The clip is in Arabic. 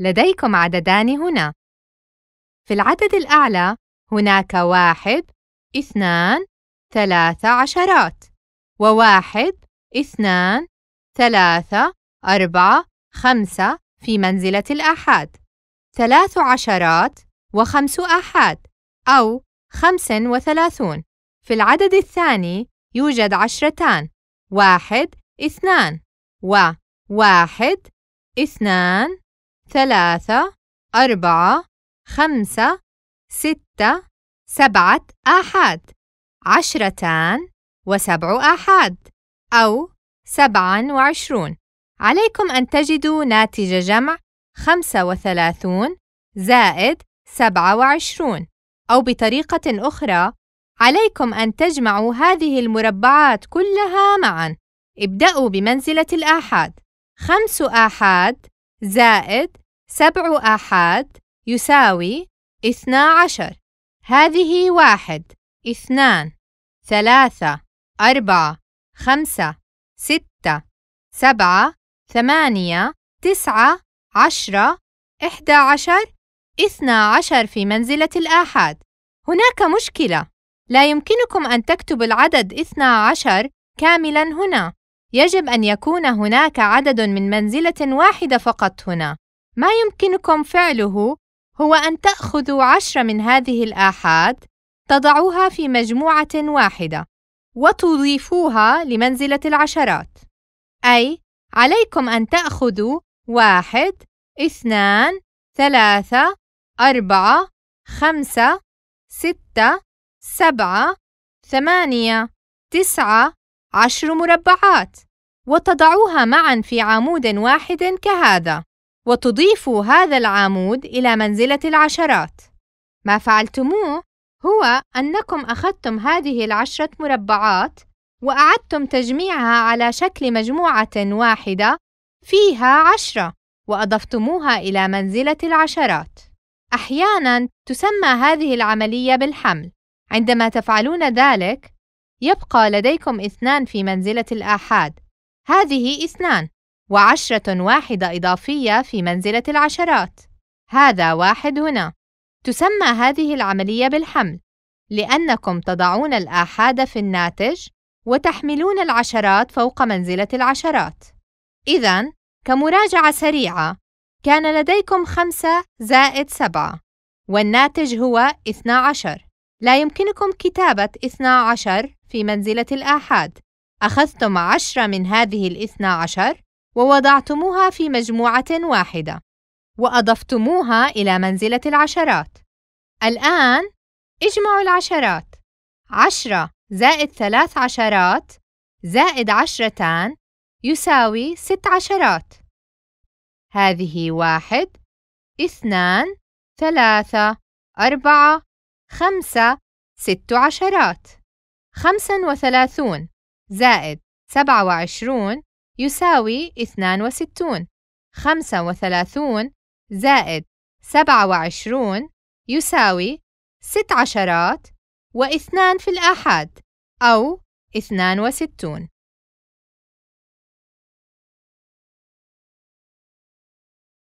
لديكم عددان هنا. في العدد الأعلى هناك واحد، اثنان، ثلاثة عشرات، وواحد، اثنان، ثلاثة، أربعة، خمسة في منزلة الآحاد، ثلاث عشرات وخمس آحاد أو خمس وثلاثون. في العدد الثاني يوجد عشرتان، واحد، اثنان، وواحد، اثنان، ثلاثة أربعة خمسة ستة سبعة آحاد عشرتان وسبع آحاد أو سبعا وعشرون عليكم أن تجدوا ناتج جمع خمسة وثلاثون زائد سبعة وعشرون أو بطريقة أخرى عليكم أن تجمعوا هذه المربعات كلها معا ابدأوا بمنزلة الآحاد خمس آحاد زائد سبع آحاد يساوي اثنا عشر هذه واحد اثنان ثلاثة أربعة خمسة ستة سبعة ثمانية تسعة عشرة إحدى عشر اثنا عشر في منزلة الآحاد هناك مشكلة لا يمكنكم أن تكتبوا العدد اثنا عشر كاملا هنا يجب أن يكون هناك عدد من منزلة واحدة فقط هنا. ما يمكنكم فعله هو أن تأخذوا عشرة من هذه الآحاد تضعوها في مجموعة واحدة وتضيفوها لمنزلة العشرات أي عليكم أن تأخذوا واحد اثنان ثلاثة أربعة خمسة ستة سبعة ثمانية تسعة عشر مربعات وتضعوها معا في عمود واحد كهذا وتضيف هذا العمود إلى منزلة العشرات ما فعلتموه هو أنكم أخذتم هذه العشرة مربعات وأعدتم تجميعها على شكل مجموعة واحدة فيها عشرة وأضفتموها إلى منزلة العشرات. أحيانًا تسمى هذه العملية بالحمل، عندما تفعلون ذلك يبقى لديكم اثنان في منزلة الآحاد هذه اثنان وعشرة واحدة إضافية في منزلة العشرات هذا واحد هنا تسمى هذه العملية بالحمل لأنكم تضعون الآحاد في الناتج وتحملون العشرات فوق منزلة العشرات إذا كمراجعة سريعة كان لديكم خمسة زائد سبعة والناتج هو 12 لا يمكنكم كتابة 12 في منزلة الآحاد أخذتم عشرة من هذه الاثنى عشر ووضعتموها في مجموعة واحدة وأضفتموها إلى منزلة العشرات الآن اجمعوا العشرات عشرة زائد ثلاث عشرات زائد عشرتان يساوي ست عشرات هذه واحد اثنان ثلاثة أربعة خمسة ست عشرات خمسا وثلاثون زائد سبعة وعشرون يساوي اثنان وستون خمسة وثلاثون زائد سبعة وعشرون يساوي ست عشرات واثنان في الآحاد أو اثنان وستون